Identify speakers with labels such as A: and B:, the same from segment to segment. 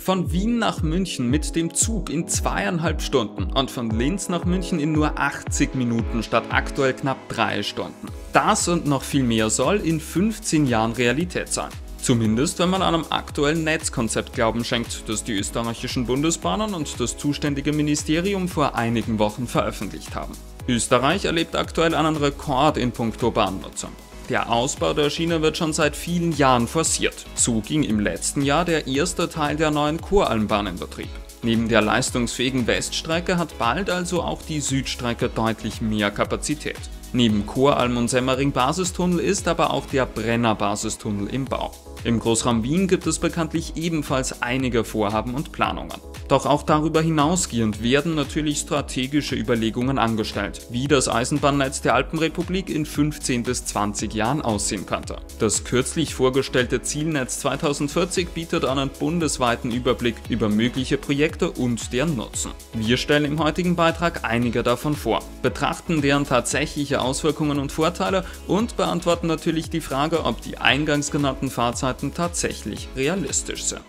A: Von Wien nach München mit dem Zug in zweieinhalb Stunden und von Linz nach München in nur 80 Minuten statt aktuell knapp drei Stunden. Das und noch viel mehr soll in 15 Jahren Realität sein. Zumindest wenn man einem aktuellen Netzkonzept Glauben schenkt, das die österreichischen Bundesbahnen und das zuständige Ministerium vor einigen Wochen veröffentlicht haben. Österreich erlebt aktuell einen Rekord in puncto Bahnnutzung. Der Ausbau der Schiene wird schon seit vielen Jahren forciert. So ging im letzten Jahr der erste Teil der neuen Choralmbahn in Betrieb. Neben der leistungsfähigen Weststrecke hat bald also auch die Südstrecke deutlich mehr Kapazität. Neben Choralm und Semmering Basistunnel ist aber auch der Brenner Basistunnel im Bau. Im Großraum Wien gibt es bekanntlich ebenfalls einige Vorhaben und Planungen. Doch auch darüber hinausgehend werden natürlich strategische Überlegungen angestellt, wie das Eisenbahnnetz der Alpenrepublik in 15 bis 20 Jahren aussehen könnte. Das kürzlich vorgestellte Zielnetz 2040 bietet einen bundesweiten Überblick über mögliche Projekte und deren Nutzen. Wir stellen im heutigen Beitrag einige davon vor, betrachten deren tatsächliche Auswirkungen und Vorteile und beantworten natürlich die Frage, ob die eingangs genannten Fahrzeiten tatsächlich realistisch sind.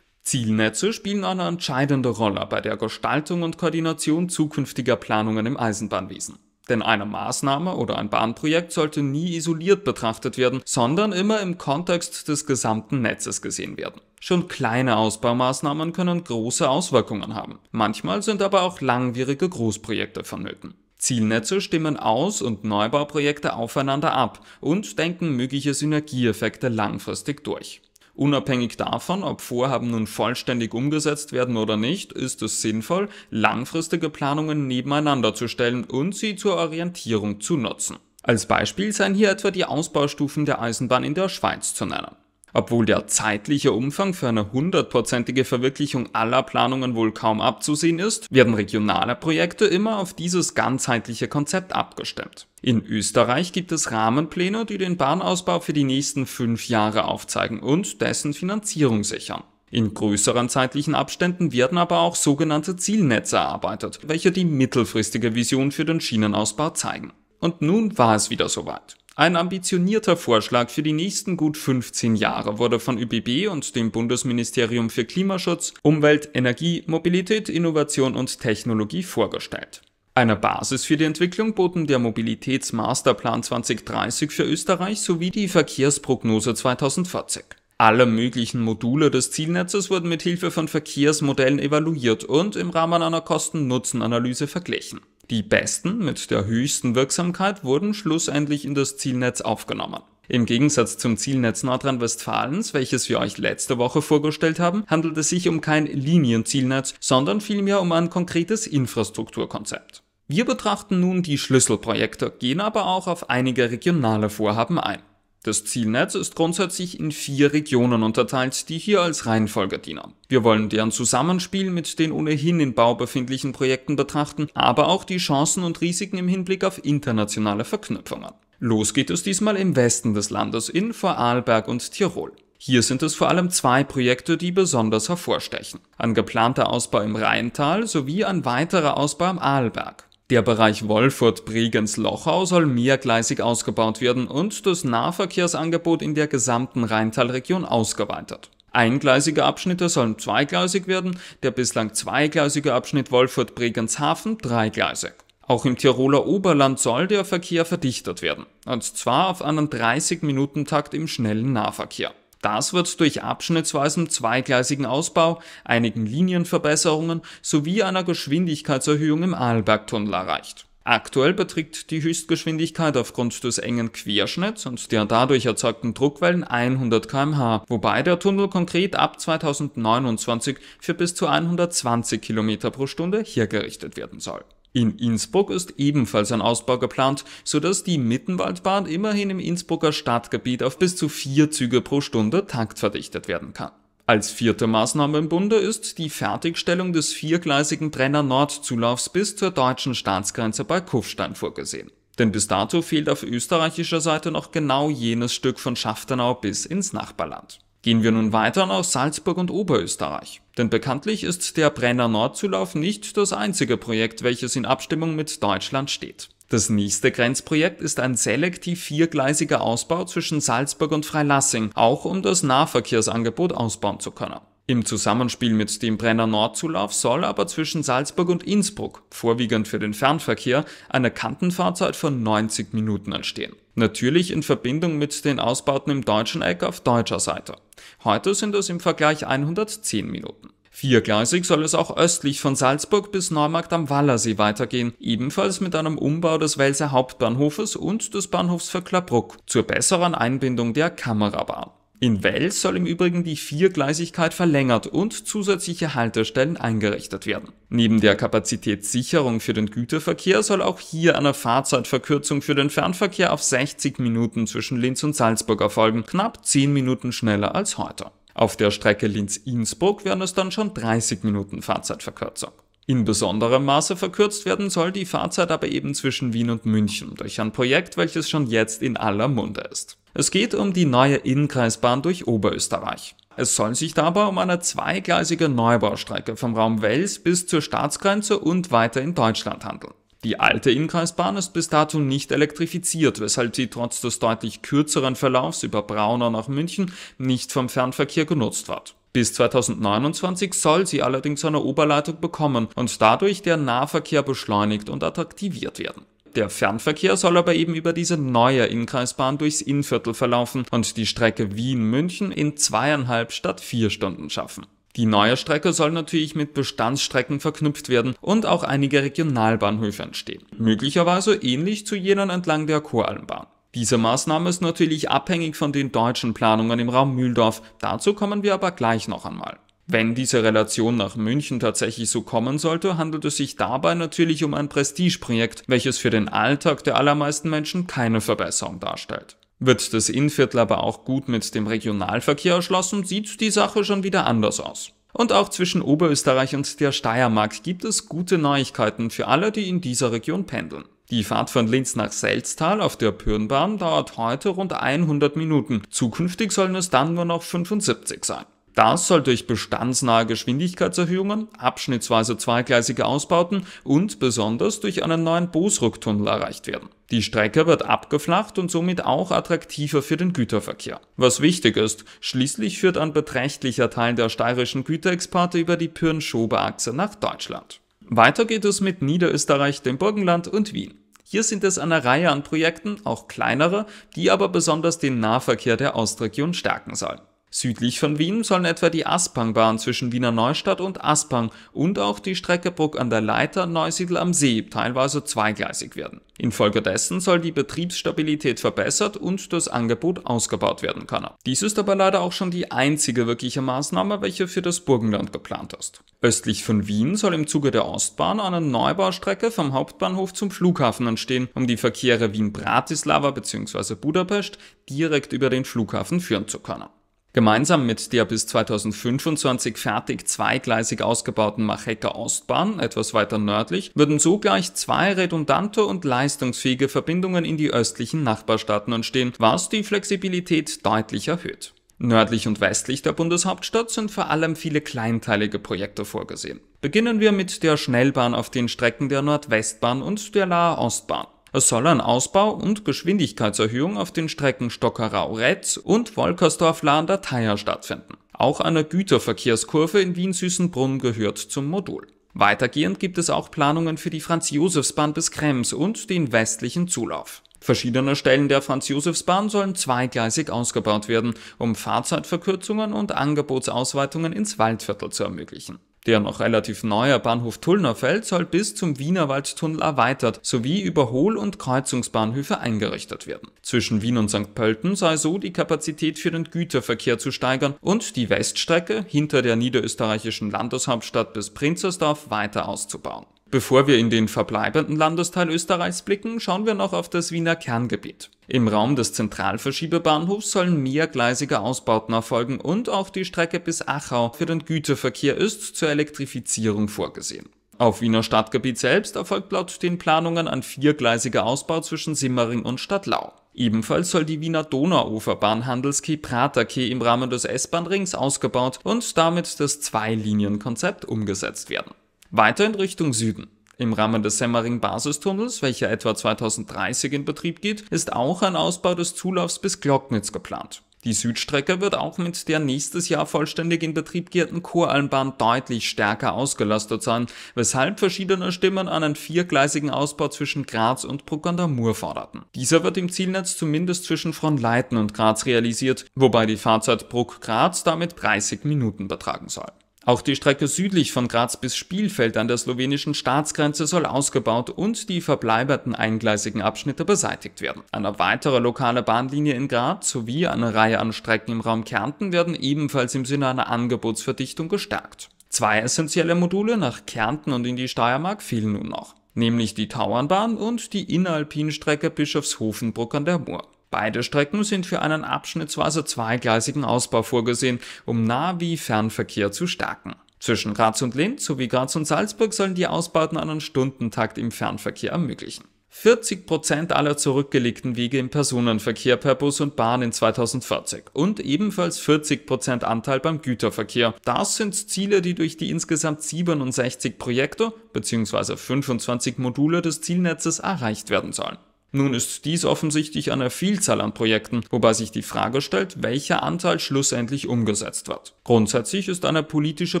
A: Zielnetze spielen eine entscheidende Rolle bei der Gestaltung und Koordination zukünftiger Planungen im Eisenbahnwesen. Denn eine Maßnahme oder ein Bahnprojekt sollte nie isoliert betrachtet werden, sondern immer im Kontext des gesamten Netzes gesehen werden. Schon kleine Ausbaumaßnahmen können große Auswirkungen haben. Manchmal sind aber auch langwierige Großprojekte vonnöten. Zielnetze stimmen Aus- und Neubauprojekte aufeinander ab und denken mögliche Synergieeffekte langfristig durch. Unabhängig davon, ob Vorhaben nun vollständig umgesetzt werden oder nicht, ist es sinnvoll, langfristige Planungen nebeneinander zu stellen und sie zur Orientierung zu nutzen. Als Beispiel seien hier etwa die Ausbaustufen der Eisenbahn in der Schweiz zu nennen. Obwohl der zeitliche Umfang für eine hundertprozentige Verwirklichung aller Planungen wohl kaum abzusehen ist, werden regionale Projekte immer auf dieses ganzheitliche Konzept abgestimmt. In Österreich gibt es Rahmenpläne, die den Bahnausbau für die nächsten fünf Jahre aufzeigen und dessen Finanzierung sichern. In größeren zeitlichen Abständen werden aber auch sogenannte Zielnetze erarbeitet, welche die mittelfristige Vision für den Schienenausbau zeigen. Und nun war es wieder soweit. Ein ambitionierter Vorschlag für die nächsten gut 15 Jahre wurde von ÖBB und dem Bundesministerium für Klimaschutz, Umwelt, Energie, Mobilität, Innovation und Technologie vorgestellt. Eine Basis für die Entwicklung boten der Mobilitätsmasterplan 2030 für Österreich sowie die Verkehrsprognose 2040. Alle möglichen Module des Zielnetzes wurden mit Hilfe von Verkehrsmodellen evaluiert und im Rahmen einer Kosten-Nutzen-Analyse verglichen. Die besten mit der höchsten Wirksamkeit wurden schlussendlich in das Zielnetz aufgenommen. Im Gegensatz zum Zielnetz Nordrhein-Westfalens, welches wir euch letzte Woche vorgestellt haben, handelt es sich um kein Linienzielnetz, sondern vielmehr um ein konkretes Infrastrukturkonzept. Wir betrachten nun die Schlüsselprojekte, gehen aber auch auf einige regionale Vorhaben ein. Das Zielnetz ist grundsätzlich in vier Regionen unterteilt, die hier als Reihenfolge dienen. Wir wollen deren Zusammenspiel mit den ohnehin in Bau befindlichen Projekten betrachten, aber auch die Chancen und Risiken im Hinblick auf internationale Verknüpfungen. Los geht es diesmal im Westen des Landes in Vorarlberg und Tirol. Hier sind es vor allem zwei Projekte, die besonders hervorstechen. Ein geplanter Ausbau im Rheintal sowie ein weiterer Ausbau am Arlberg. Der Bereich Wolfurt-Bregenz-Lochau soll mehrgleisig ausgebaut werden und das Nahverkehrsangebot in der gesamten Rheintalregion ausgeweitet. Eingleisige Abschnitte sollen zweigleisig werden, der bislang zweigleisige Abschnitt wolfurt hafen dreigleisig. Auch im Tiroler Oberland soll der Verkehr verdichtet werden, und zwar auf einen 30-Minuten-Takt im schnellen Nahverkehr. Das wird durch abschnittsweisen zweigleisigen Ausbau, einigen Linienverbesserungen sowie einer Geschwindigkeitserhöhung im Arlbergtunnel erreicht. Aktuell beträgt die Höchstgeschwindigkeit aufgrund des engen Querschnitts und der dadurch erzeugten Druckwellen 100 kmh, wobei der Tunnel konkret ab 2029 für bis zu 120 km pro Stunde hergerichtet werden soll. In Innsbruck ist ebenfalls ein Ausbau geplant, sodass die Mittenwaldbahn immerhin im Innsbrucker Stadtgebiet auf bis zu vier Züge pro Stunde taktverdichtet werden kann. Als vierte Maßnahme im Bunde ist die Fertigstellung des viergleisigen Brenner Nordzulaufs bis zur deutschen Staatsgrenze bei Kufstein vorgesehen. Denn bis dato fehlt auf österreichischer Seite noch genau jenes Stück von Schaftenau bis ins Nachbarland. Gehen wir nun weiter nach Salzburg und Oberösterreich. Denn bekanntlich ist der Brenner Nordzulauf nicht das einzige Projekt, welches in Abstimmung mit Deutschland steht. Das nächste Grenzprojekt ist ein selektiv viergleisiger Ausbau zwischen Salzburg und Freilassing, auch um das Nahverkehrsangebot ausbauen zu können. Im Zusammenspiel mit dem Brenner Nordzulauf soll aber zwischen Salzburg und Innsbruck, vorwiegend für den Fernverkehr, eine Kantenfahrzeit von 90 Minuten entstehen. Natürlich in Verbindung mit den Ausbauten im deutschen Eck auf deutscher Seite. Heute sind es im Vergleich 110 Minuten. Viergleisig soll es auch östlich von Salzburg bis Neumarkt am Wallersee weitergehen, ebenfalls mit einem Umbau des Welser Hauptbahnhofes und des Bahnhofs für Vöcklerbruck zur besseren Einbindung der Kamerabahn. In Wels soll im Übrigen die Viergleisigkeit verlängert und zusätzliche Haltestellen eingerichtet werden. Neben der Kapazitätssicherung für den Güterverkehr soll auch hier eine Fahrzeitverkürzung für den Fernverkehr auf 60 Minuten zwischen Linz und Salzburg erfolgen, knapp 10 Minuten schneller als heute. Auf der Strecke Linz-Innsbruck wären es dann schon 30 Minuten Fahrzeitverkürzung. In besonderem Maße verkürzt werden soll die Fahrzeit aber eben zwischen Wien und München durch ein Projekt, welches schon jetzt in aller Munde ist. Es geht um die neue Innenkreisbahn durch Oberösterreich. Es soll sich dabei um eine zweigleisige Neubaustrecke vom Raum Wels bis zur Staatsgrenze und weiter in Deutschland handeln. Die alte Innenkreisbahn ist bis dato nicht elektrifiziert, weshalb sie trotz des deutlich kürzeren Verlaufs über Braunau nach München nicht vom Fernverkehr genutzt wird. Bis 2029 soll sie allerdings eine Oberleitung bekommen und dadurch der Nahverkehr beschleunigt und attraktiviert werden. Der Fernverkehr soll aber eben über diese neue Innkreisbahn durchs Innviertel verlaufen und die Strecke Wien-München in zweieinhalb statt vier Stunden schaffen. Die neue Strecke soll natürlich mit Bestandsstrecken verknüpft werden und auch einige Regionalbahnhöfe entstehen. Möglicherweise ähnlich zu jenen entlang der Choralmbahn. Diese Maßnahme ist natürlich abhängig von den deutschen Planungen im Raum Mühldorf, dazu kommen wir aber gleich noch einmal. Wenn diese Relation nach München tatsächlich so kommen sollte, handelt es sich dabei natürlich um ein Prestigeprojekt, welches für den Alltag der allermeisten Menschen keine Verbesserung darstellt. Wird das Innviertel aber auch gut mit dem Regionalverkehr erschlossen, sieht die Sache schon wieder anders aus. Und auch zwischen Oberösterreich und der Steiermark gibt es gute Neuigkeiten für alle, die in dieser Region pendeln. Die Fahrt von Linz nach Selztal auf der Pürnbahn dauert heute rund 100 Minuten. Zukünftig sollen es dann nur noch 75 sein. Das soll durch bestandsnahe Geschwindigkeitserhöhungen, abschnittsweise zweigleisige Ausbauten und besonders durch einen neuen Bosrücktunnel erreicht werden. Die Strecke wird abgeflacht und somit auch attraktiver für den Güterverkehr. Was wichtig ist, schließlich führt ein beträchtlicher Teil der steirischen Güterexporte über die pyrn schober achse nach Deutschland. Weiter geht es mit Niederösterreich, dem Burgenland und Wien. Hier sind es eine Reihe an Projekten, auch kleinere, die aber besonders den Nahverkehr der Ostregion stärken sollen. Südlich von Wien sollen etwa die Aspangbahn zwischen Wiener Neustadt und Aspang und auch die Strecke Bruck an der Leiter Neusiedl am See teilweise zweigleisig werden. Infolgedessen soll die Betriebsstabilität verbessert und das Angebot ausgebaut werden können. Dies ist aber leider auch schon die einzige wirkliche Maßnahme, welche für das Burgenland geplant ist. Östlich von Wien soll im Zuge der Ostbahn eine Neubaustrecke vom Hauptbahnhof zum Flughafen entstehen, um die Verkehre Wien-Bratislava bzw. Budapest direkt über den Flughafen führen zu können. Gemeinsam mit der bis 2025 fertig zweigleisig ausgebauten Machecker Ostbahn, etwas weiter nördlich, würden so gleich zwei redundante und leistungsfähige Verbindungen in die östlichen Nachbarstaaten entstehen, was die Flexibilität deutlich erhöht. Nördlich und westlich der Bundeshauptstadt sind vor allem viele kleinteilige Projekte vorgesehen. Beginnen wir mit der Schnellbahn auf den Strecken der Nordwestbahn und der Nahe Ostbahn. Es soll ein Ausbau und Geschwindigkeitserhöhung auf den Strecken Stockerau-Retz und Wolkersdorf-Lahn-Dateier stattfinden. Auch eine Güterverkehrskurve in Wien-Süßenbrunn gehört zum Modul. Weitergehend gibt es auch Planungen für die Franz-Josefs-Bahn bis Krems und den westlichen Zulauf. Verschiedene Stellen der Franz-Josefs-Bahn sollen zweigleisig ausgebaut werden, um Fahrzeitverkürzungen und Angebotsausweitungen ins Waldviertel zu ermöglichen. Der noch relativ neue Bahnhof Tullnerfeld soll bis zum Wienerwaldtunnel erweitert sowie Überhol- und Kreuzungsbahnhöfe eingerichtet werden. Zwischen Wien und St. Pölten sei so die Kapazität für den Güterverkehr zu steigern und die Weststrecke hinter der niederösterreichischen Landeshauptstadt bis Prinzersdorf weiter auszubauen. Bevor wir in den verbleibenden Landesteil Österreichs blicken, schauen wir noch auf das Wiener Kerngebiet. Im Raum des Zentralverschiebebahnhofs sollen mehrgleisige Ausbauten erfolgen und auch die Strecke bis Achau für den Güterverkehr ist zur Elektrifizierung vorgesehen. Auf Wiener Stadtgebiet selbst erfolgt laut den Planungen ein viergleisiger Ausbau zwischen Simmering und Stadtlau. Ebenfalls soll die Wiener Donauuferbahn Handelskey Praterkey im Rahmen des S-Bahn-Rings ausgebaut und damit das Zwei-Linien-Konzept umgesetzt werden. Weiter in Richtung Süden. Im Rahmen des Semmering-Basistunnels, welcher etwa 2030 in Betrieb geht, ist auch ein Ausbau des Zulaufs bis Glocknitz geplant. Die Südstrecke wird auch mit der nächstes Jahr vollständig in Betrieb gehenden Choralmbahn deutlich stärker ausgelastet sein, weshalb verschiedene Stimmen einen viergleisigen Ausbau zwischen Graz und Bruck an der Mur forderten. Dieser wird im Zielnetz zumindest zwischen Fronleiten und Graz realisiert, wobei die Fahrzeit Bruck-Graz damit 30 Minuten betragen soll. Auch die Strecke südlich von Graz bis Spielfeld an der slowenischen Staatsgrenze soll ausgebaut und die verbleibenden eingleisigen Abschnitte beseitigt werden. Eine weitere lokale Bahnlinie in Graz sowie eine Reihe an Strecken im Raum Kärnten werden ebenfalls im Sinne einer Angebotsverdichtung gestärkt. Zwei essentielle Module nach Kärnten und in die Steiermark fehlen nun noch, nämlich die Tauernbahn und die Inneralpinstrecke Bischofshofen-Bruck an der Mur. Beide Strecken sind für einen abschnittsweise zweigleisigen Ausbau vorgesehen, um Nah- wie Fernverkehr zu stärken. Zwischen Graz und Linz sowie Graz und Salzburg sollen die Ausbauten einen Stundentakt im Fernverkehr ermöglichen. 40 Prozent aller zurückgelegten Wege im Personenverkehr per Bus und Bahn in 2040 und ebenfalls 40 Prozent Anteil beim Güterverkehr. Das sind Ziele, die durch die insgesamt 67 Projekte bzw. 25 Module des Zielnetzes erreicht werden sollen. Nun ist dies offensichtlich an Vielzahl an Projekten, wobei sich die Frage stellt, welcher Anteil schlussendlich umgesetzt wird. Grundsätzlich ist eine politische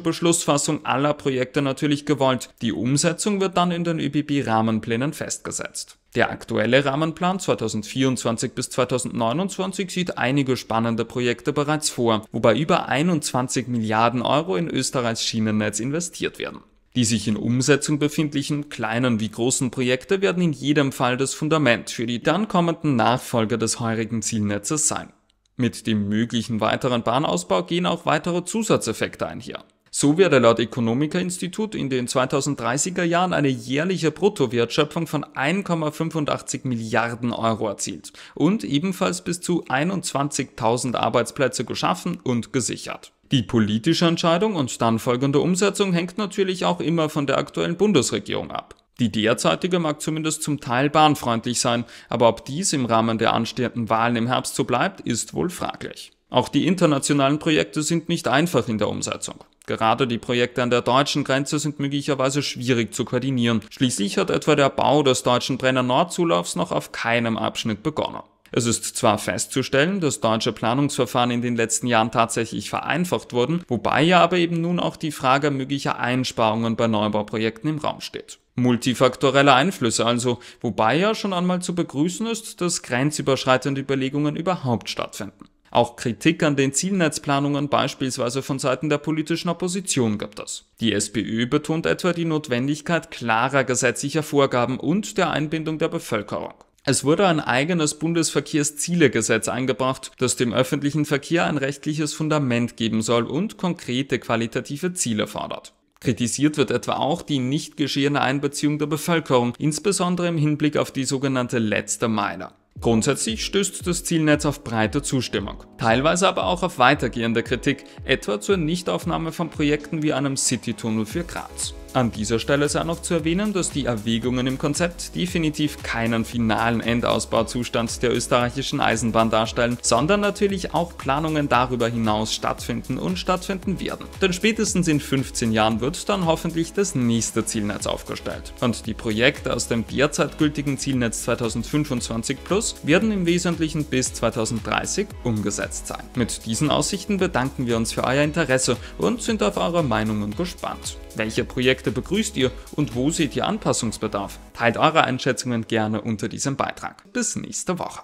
A: Beschlussfassung aller Projekte natürlich gewollt. Die Umsetzung wird dann in den ÖBB-Rahmenplänen festgesetzt. Der aktuelle Rahmenplan 2024 bis 2029 sieht einige spannende Projekte bereits vor, wobei über 21 Milliarden Euro in Österreichs Schienennetz investiert werden. Die sich in Umsetzung befindlichen kleinen wie großen Projekte werden in jedem Fall das Fundament für die dann kommenden Nachfolger des heurigen Zielnetzes sein. Mit dem möglichen weiteren Bahnausbau gehen auch weitere Zusatzeffekte einher. So werde laut Economica Institut in den 2030er Jahren eine jährliche Bruttowertschöpfung von 1,85 Milliarden Euro erzielt und ebenfalls bis zu 21.000 Arbeitsplätze geschaffen und gesichert. Die politische Entscheidung und dann folgende Umsetzung hängt natürlich auch immer von der aktuellen Bundesregierung ab. Die derzeitige mag zumindest zum Teil bahnfreundlich sein, aber ob dies im Rahmen der anstehenden Wahlen im Herbst so bleibt, ist wohl fraglich. Auch die internationalen Projekte sind nicht einfach in der Umsetzung. Gerade die Projekte an der deutschen Grenze sind möglicherweise schwierig zu koordinieren. Schließlich hat etwa der Bau des deutschen Brenner Nordzulaufs noch auf keinem Abschnitt begonnen. Es ist zwar festzustellen, dass deutsche Planungsverfahren in den letzten Jahren tatsächlich vereinfacht wurden, wobei ja aber eben nun auch die Frage möglicher Einsparungen bei Neubauprojekten im Raum steht. Multifaktorelle Einflüsse also, wobei ja schon einmal zu begrüßen ist, dass grenzüberschreitende Überlegungen überhaupt stattfinden. Auch Kritik an den Zielnetzplanungen beispielsweise von Seiten der politischen Opposition gibt es. Die SPÖ betont etwa die Notwendigkeit klarer gesetzlicher Vorgaben und der Einbindung der Bevölkerung. Es wurde ein eigenes Bundesverkehrszielegesetz eingebracht, das dem öffentlichen Verkehr ein rechtliches Fundament geben soll und konkrete qualitative Ziele fordert. Kritisiert wird etwa auch die nicht geschehene Einbeziehung der Bevölkerung, insbesondere im Hinblick auf die sogenannte letzte Meile. Grundsätzlich stößt das Zielnetz auf breite Zustimmung, teilweise aber auch auf weitergehende Kritik, etwa zur Nichtaufnahme von Projekten wie einem Citytunnel für Graz. An dieser Stelle sei noch zu erwähnen, dass die Erwägungen im Konzept definitiv keinen finalen Endausbauzustand der österreichischen Eisenbahn darstellen, sondern natürlich auch Planungen darüber hinaus stattfinden und stattfinden werden. Denn spätestens in 15 Jahren wird dann hoffentlich das nächste Zielnetz aufgestellt. Und die Projekte aus dem derzeit gültigen Zielnetz 2025 Plus werden im Wesentlichen bis 2030 umgesetzt sein. Mit diesen Aussichten bedanken wir uns für euer Interesse und sind auf eure Meinungen gespannt. Welche Projekte Projekte begrüßt ihr und wo seht ihr Anpassungsbedarf? Teilt eure Einschätzungen gerne unter diesem Beitrag. Bis nächste Woche.